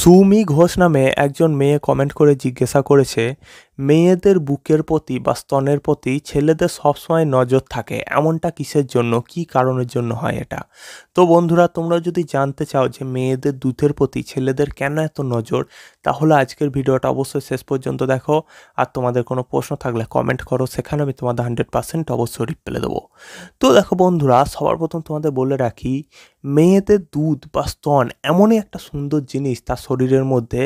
সুমি ঘোষ নামে একজন মেয়ে কমেন্ট করে জিজ্ঞাসা করেছে মেয়েদের বুকের প্রতি বা স্তনের প্রতি ছেলেদের সবসময় নজর থাকে এমনটা কিসের জন্য কি কারণের জন্য হয় এটা তো বন্ধুরা তোমরা যদি জানতে চাও যে মেয়েদের দুধের প্রতি ছেলেদের কেন এত নজর তাহলে আজকের ভিডিওটা অবশ্যই শেষ পর্যন্ত দেখো আর তোমাদের কোনো প্রশ্ন থাকলে কমেন্ট করো সেখানে আমি তোমাদের হান্ড্রেড পারসেন্ট অবশ্যই রিপ্লাই দেবো তো দেখো বন্ধুরা সবার প্রথম তোমাদের বলে রাখি মেয়েদের দুধ বা স্তন এমনই একটা সুন্দর জিনিস তার শরীরের মধ্যে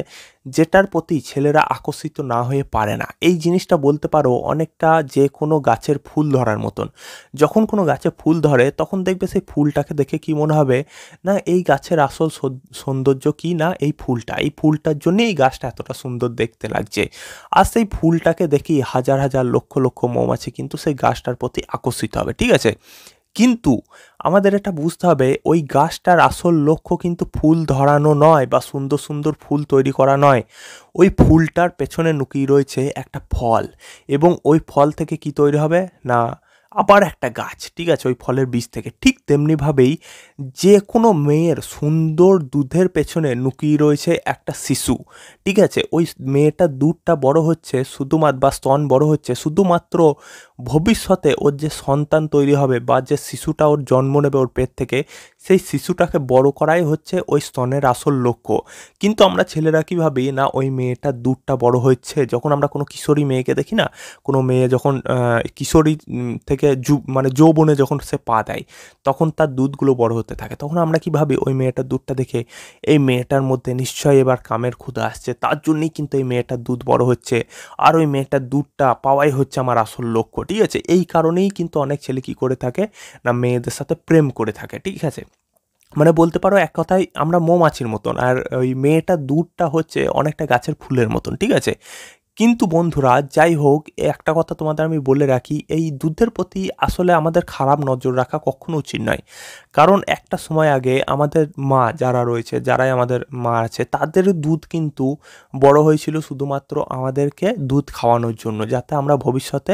যেটার প্রতি ছেলেরা আকর্ষিত না হয়ে পারে না এই জিনিসটা বলতে পারো অনেকটা যে কোনো গাছের ফুল ধরার মতন যখন কোনো গাছে ফুল ধরে তখন দেখবে সেই ফুলটাকে দেখে কি মনে হবে না এই গাছের আসল সৌন্দর্য কি না এই ফুলটা এই ফুলটার জন্যেই এই গাছটা এতটা সুন্দর দেখতে লাগছে আর সেই ফুলটাকে দেখি হাজার হাজার লক্ষ লক্ষ মৌমাছি কিন্তু সেই গাছটার প্রতি আকর্ষিত হবে ঠিক আছে কিন্তু আমাদের এটা বুঝতে হবে ওই গাছটার আসল লক্ষ্য কিন্তু ফুল ধরানো নয় বা সুন্দর সুন্দর ফুল তৈরি করা নয় ওই ফুলটার পেছনে নুকিয়ে রয়েছে একটা ফল এবং ওই ফল থেকে কি তৈরি হবে না আবার একটা গাছ ঠিক আছে ওই ফলের বীজ থেকে ঠিক তেমনিভাবেই যে কোনো মেয়ের সুন্দর দুধের পেছনে লুকিয়ে রয়েছে একটা শিশু ঠিক আছে ওই মেয়েটা দুধটা বড় হচ্ছে শুধুমাত্র বা স্তন বড় হচ্ছে শুধুমাত্র ভবিষ্যতে ওর যে সন্তান তৈরি হবে বা যে শিশুটা ওর জন্ম নেবে ওর পেট থেকে সেই শিশুটাকে বড় করাই হচ্ছে ওই স্তনের আসল লক্ষ্য কিন্তু আমরা ছেলেরা কী ভাবি না ওই মেয়েটা দুধটা বড় হচ্ছে যখন আমরা কোনো কিশোরী মেয়েকে দেখি না কোনো মেয়ে যখন কিশোরী থেকে যু মানে যৌবনে যখন সে পা দেয় তখন তার দুধগুলো বড় হতে থাকে তখন আমরা কি ভাবি ওই মেয়েটার দুধটা দেখে এই মেয়েটার মধ্যে নিশ্চয়ই এবার কামের ক্ষুধা আসছে তার জন্যই কিন্তু এই মেয়েটার দুধ বড় হচ্ছে আর ওই মেয়েটার দুধটা পাওয়াই হচ্ছে আমার আসল লক্ষ্য ঠিক আছে এই কারণেই কিন্তু অনেক ছেলে কি করে থাকে না মেয়েদের সাথে প্রেম করে থাকে ঠিক আছে মানে বলতে পারো এক কথায় আমরা মৌমাছির মতন আর ওই মেয়েটা দুধটা হচ্ছে অনেকটা গাছের ফুলের মতন ঠিক আছে কিন্তু বন্ধুরা যাই হোক একটা কথা তোমাদের আমি বলে রাখি এই দুধের প্রতি আসলে আমাদের খারাপ নজর রাখা কখনো উচিত নয় কারণ একটা সময় আগে আমাদের মা যারা রয়েছে যারাই আমাদের মা আছে তাদের দুধ কিন্তু বড় হয়েছিল শুধুমাত্র আমাদেরকে দুধ খাওয়ানোর জন্য যাতে আমরা ভবিষ্যতে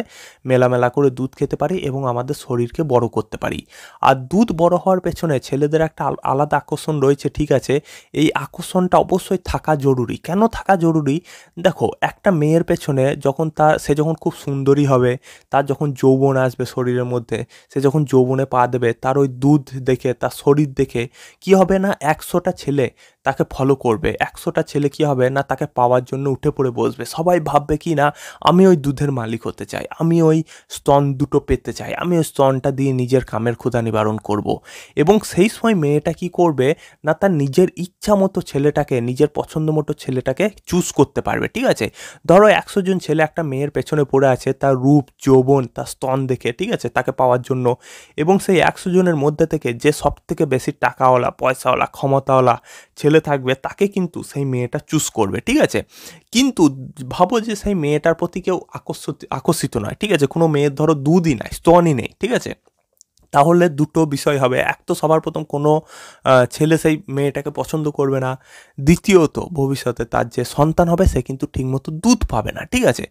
মেলামেলা করে দুধ খেতে পারি এবং আমাদের শরীরকে বড় করতে পারি আর দুধ বড় হওয়ার পেছনে ছেলেদের একটা আলাদা আকর্ষণ রয়েছে ঠিক আছে এই আকর্ষণটা অবশ্যই থাকা জরুরি কেন থাকা জরুরি দেখো একটা মেয়ে মেয়ের পেছনে যখন তার সে যখন খুব সুন্দরী হবে তার যখন যৌবন আসবে শরীরের মধ্যে সে যখন যৌবনে পা দেবে তার ওই দুধ দেখে তার শরীর দেখে কি হবে না একশোটা ছেলে তাকে ফলো করবে একশোটা ছেলে কী হবে না তাকে পাওয়ার জন্য উঠে পড়ে বসবে সবাই ভাববে কি না আমি ওই দুধের মালিক হতে চাই আমি ওই স্তন দুটো পেতে চাই আমি ওই স্তনটা দিয়ে নিজের কামের ক্ষুধা নিবারণ করব। এবং সেই সময় মেয়েটা কি করবে না তার নিজের ইচ্ছা মতো ছেলেটাকে নিজের পছন্দ মতো ছেলেটাকে চুজ করতে পারবে ঠিক আছে ধরো একশো জন ছেলে একটা মেয়ের পেছনে পড়ে আছে তার রূপ যৌবন তার স্তন দেখে ঠিক আছে তাকে পাওয়ার জন্য এবং সেই একশো জনের মধ্যে থেকে যে সব থেকে বেশি টাকাওয়ালা পয়সাওয়ালা ক্ষমতাওয়ালা ছেলে ছেলে থাকবে তাকে কিন্তু সেই মেয়েটা চুজ করবে ঠিক আছে কিন্তু ভাবো যে সেই মেয়েটার প্রতি কেউ আকর্ষিত আকর্ষিত নয় ঠিক আছে কোনো মেয়ের ধরো দুদিন নাই স্তনই নেই ঠিক আছে তাহলে দুটো বিষয় হবে এক তো সবার প্রথম কোনো ছেলে সেই মেয়েটাকে পছন্দ করবে না দ্বিতীয়ত ভবিষ্যতে তার যে সন্তান হবে সে কিন্তু ঠিকমতো দুধ পাবে না ঠিক আছে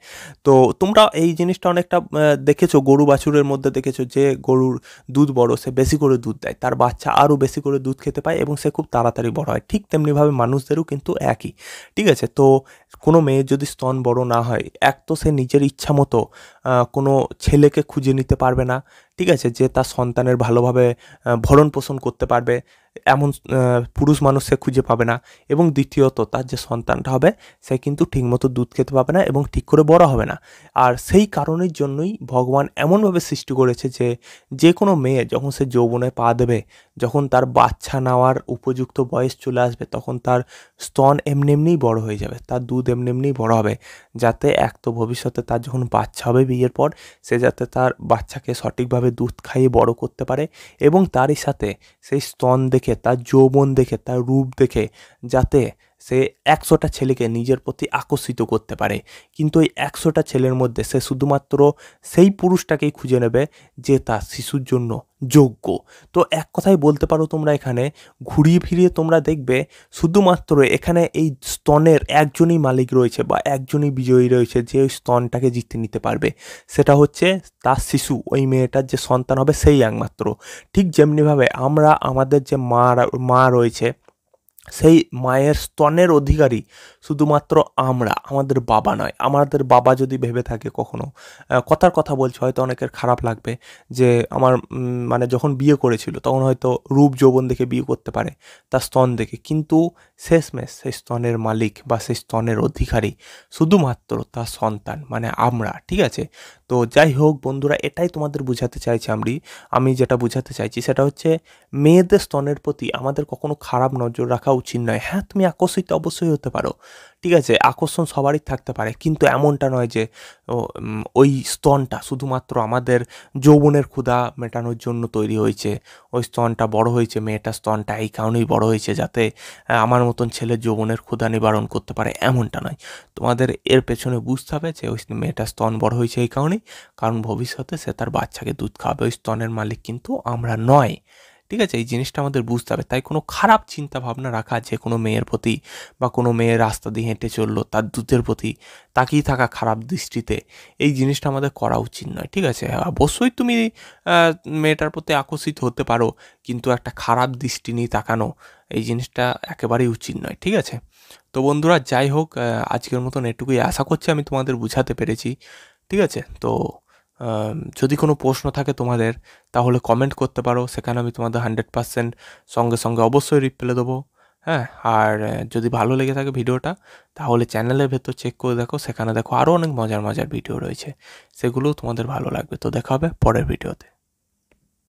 তো তোমরা এই জিনিসটা অনেকটা দেখেছো গরু বাছুরের মধ্যে দেখেছো যে গরুর দুধ বড় সে বেশি করে দুধ দেয় তার বাচ্চা আরও বেশি করে দুধ খেতে পায় এবং সে খুব তাড়াতাড়ি বড় হয় ঠিক তেমনিভাবে মানুষদেরও কিন্তু একই ঠিক আছে তো কোনো মেয়ের যদি স্তন বড় না হয় এক তো সে নিজের ইচ্ছা মতো কোনো ছেলেকে খুঁজে নিতে পারবে না ঠিক আছে যে তার সন্তানের ভালোভাবে ভরণ পোষণ করতে পারবে এমন পুরুষ মানুষ সে খুঁজে পাবে না এবং দ্বিতীয়ত তার যে সন্তানটা হবে সে কিন্তু ঠিকমতো দুধ খেতে পাবে না এবং ঠিক করে বড় হবে না আর সেই কারণের জন্যই ভগবান এমনভাবে সৃষ্টি করেছে যে যে কোনো মেয়ে যখন সে যৌবনে পা দেবে যখন তার বাচ্চা নেওয়ার উপযুক্ত বয়স চলে আসবে তখন তার স্তন এমনি এমনিই বড় হয়ে যাবে তার দুধ এমনি এমনিই বড় হবে যাতে এক তো ভবিষ্যতে তার যখন বাচ্চা হবে বিয়ের পর সে যাতে তার বাচ্চাকে সঠিকভাবে দুধ খাইয়ে বড় করতে পারে এবং তারই সাথে সেই স্তন দেখে দেখে তার যৌবন দেখে তার রূপ দেখে যাতে সে একশোটা ছেলেকে নিজের প্রতি আকর্ষিত করতে পারে কিন্তু ওই একশোটা ছেলের মধ্যে সে শুধুমাত্র সেই পুরুষটাকেই খুঁজে নেবে যে তার শিশুর জন্য যোগ্য তো এক কথায় বলতে পারো তোমরা এখানে ঘুরিয়ে ফিরিয়ে তোমরা দেখবে শুধুমাত্র এখানে এই স্তনের একজনই মালিক রয়েছে বা একজনই বিজয়ী রয়েছে যে ওই স্তনটাকে জিতে নিতে পারবে সেটা হচ্ছে তার শিশু ওই মেয়েটার যে সন্তান হবে সেই একমাত্র ঠিক যেমনিভাবে আমরা আমাদের যে মা মা রয়েছে সেই মায়ের স্তনের অধিকারী শুধুমাত্র আমরা আমাদের বাবা নয় আমাদের বাবা যদি ভেবে থাকে কখনো কথার কথা বলছে হয়তো অনেকের খারাপ লাগবে যে আমার মানে যখন বিয়ে করেছিল তখন হয়তো রূপ যৌবন দেখে বিয়ে করতে পারে তার স্তন দেখে কিন্তু শেষমেশ সেই স্তনের মালিক বা সেই স্তনের অধিকারী শুধুমাত্র তার সন্তান মানে আমরা ঠিক আছে তো যাই হোক বন্ধুরা এটাই তোমাদের বোঝাতে চাইছি আমি আমি যেটা বোঝাতে চাইছি সেটা হচ্ছে মেয়েদের স্তনের প্রতি আমাদের কখনো খারাপ নজর রাখা উচিত নয় হ্যাঁ তুমি আকর্ষিত অবশ্যই হতে পারো ঠিক আছে আকর্ষণ সবারই থাকতে পারে কিন্তু এমনটা নয় যে ওই স্তনটা শুধুমাত্র আমাদের যৌবনের ক্ষুধা মেটানোর জন্য তৈরি হয়েছে ওই স্তনটা বড় হয়েছে মেয়েটার স্তনটা এই কারণেই বড় হয়েছে যাতে আমার মতন ছেলে যৌবনের ক্ষুধা নিবারণ করতে পারে এমনটা নয় তোমাদের এর পেছনে বুঝতে হবে যে ওই মেয়েটার স্তন বড় হয়েছে এই কারণেই কারণ ভবিষ্যতে সে তার বাচ্চাকে দুধ খাওয়াবে ওই স্তনের মালিক কিন্তু আমরা নয় ঠিক আছে এই জিনিসটা আমাদের বুঝতে হবে তাই কোনো খারাপ চিন্তা ভাবনা রাখা যে কোনো মেয়ের প্রতি বা কোনো মেয়ের রাস্তা দিয়ে হেঁটে চললো তার দুধের প্রতি তাকিয়ে থাকা খারাপ দৃষ্টিতে এই জিনিসটা আমাদের করা উচিত নয় ঠিক আছে অবশ্যই তুমি মেয়েটার প্রতি আকর্ষিত হতে পারো কিন্তু একটা খারাপ দৃষ্টি নিয়ে তাকানো এই জিনিসটা একেবারেই উচিত নয় ঠিক আছে তো বন্ধুরা যাই হোক আজকের মতন এটুকুই আশা করছি আমি তোমাদের বুঝাতে পেরেছি ঠিক আছে তো যদি কোনো প্রশ্ন থাকে তোমাদের তাহলে কমেন্ট করতে পারো সেখানে আমি তোমাদের হান্ড্রেড পারসেন্ট সঙ্গে সঙ্গে অবশ্যই রিপ্লাই দেবো হ্যাঁ আর যদি ভালো লেগে থাকে ভিডিওটা তাহলে চ্যানেলের ভেতর চেক করে দেখো সেখানে দেখো আরও অনেক মজার মজার ভিডিও রয়েছে সেগুলো তোমাদের ভালো লাগবে তো দেখা হবে পরের ভিডিওতে